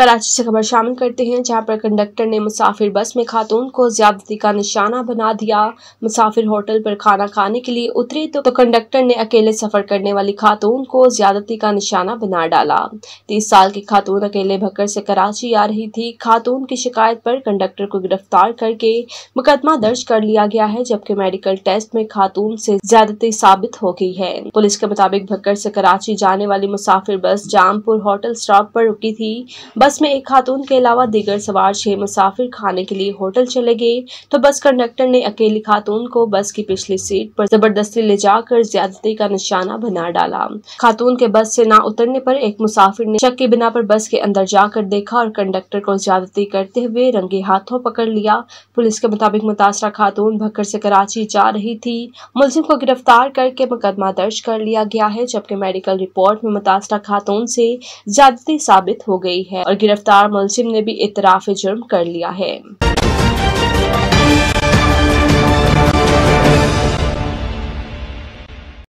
कराची से खबर शामिल करते हैं जहां पर कंडक्टर ने मुसाफिर बस में खातून को ज्यादती का निशाना बना दिया मुसाफिर होटल पर खाना खाने के लिए उतरी तो, तो कंडक्टर ने अकेले सफर करने वाली खातून को ज्यादती का निशाना बना डाला तीस साल की खातून अकेले भक्कर से कराची आ रही थी खातून की शिकायत पर कंडक्टर को गिरफ्तार करके मुकदमा दर्ज कर लिया गया है जबकि मेडिकल टेस्ट में खातून से ज्यादती साबित हो गई है पुलिस के मुताबिक भक्कर से कराची जाने वाली मुसाफिर बस जामपुर होटल स्टॉप पर रुकी थी बस बस में एक खातून के अलावा दीगर सवार छह मुसाफिर खाने के लिए होटल चले गए तो बस कंडक्टर ने अकेली खातून को बस की पिछली सीट पर जबरदस्ती ले जाकर ज्यादती का निशाना बना डाला खातून के बस से ना उतरने पर एक मुसाफिर ने शक के बिना पर बस के अंदर जाकर देखा और कंडक्टर को ज्यादती करते हुए रंगे हाथों पकड़ लिया पुलिस के मुताबिक मुतासरा खातून भक्कर से कराची जा रही थी मुलजिम को गिरफ्तार करके मुकदमा दर्ज कर लिया गया है जबकि मेडिकल रिपोर्ट में मुतासरा खातून से ज्यादती साबित हो गई है और गिरफ्तार मुलजिम ने भी इतराफ़ जुर्म कर लिया है